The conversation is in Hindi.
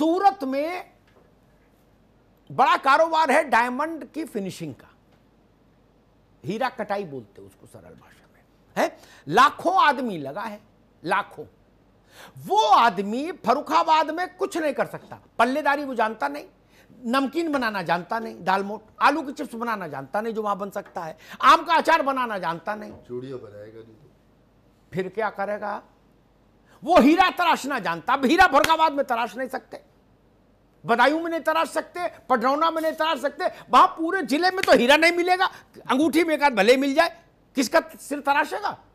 सूरत में बड़ा कारोबार है डायमंड की फिनिशिंग का हीरा कटाई बोलते उसको सरल भाषा में है लाखों आदमी लगा है लाखों वो आदमी फरुखाबाद में कुछ नहीं कर सकता पल्लेदारी वो जानता नहीं नमकीन बनाना जानता नहीं दाल मोट आलू की चिप्स बनाना जानता नहीं जो वहां बन सकता है आम का अचार बनाना जानता नहीं चूड़िया बनाएगा नहीं तो। फिर क्या करेगा वो हीरा तराशना जानता अब हीरा फरुखाबाद में तराश नहीं सकते बदायूं में नहीं तराश सकते पडरौना में नहीं तराश सकते वहां पूरे जिले में तो हीरा नहीं मिलेगा अंगूठी में एक भले मिल जाए किसका सिर तराशेगा